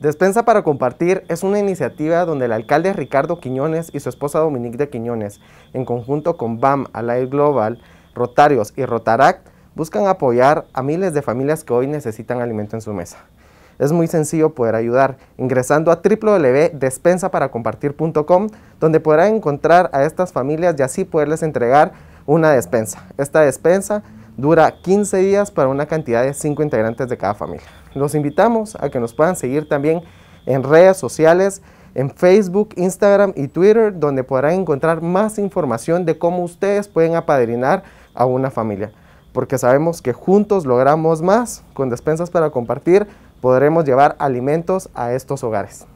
Despensa para Compartir es una iniciativa donde el alcalde Ricardo Quiñones y su esposa Dominique de Quiñones, en conjunto con BAM, Alive Global, Rotarios y Rotaract, buscan apoyar a miles de familias que hoy necesitan alimento en su mesa. Es muy sencillo poder ayudar ingresando a www.despensaparacompartir.com donde podrá encontrar a estas familias y así poderles entregar una despensa. Esta despensa Dura 15 días para una cantidad de 5 integrantes de cada familia. Los invitamos a que nos puedan seguir también en redes sociales, en Facebook, Instagram y Twitter, donde podrán encontrar más información de cómo ustedes pueden apadrinar a una familia. Porque sabemos que juntos logramos más, con despensas para compartir, podremos llevar alimentos a estos hogares.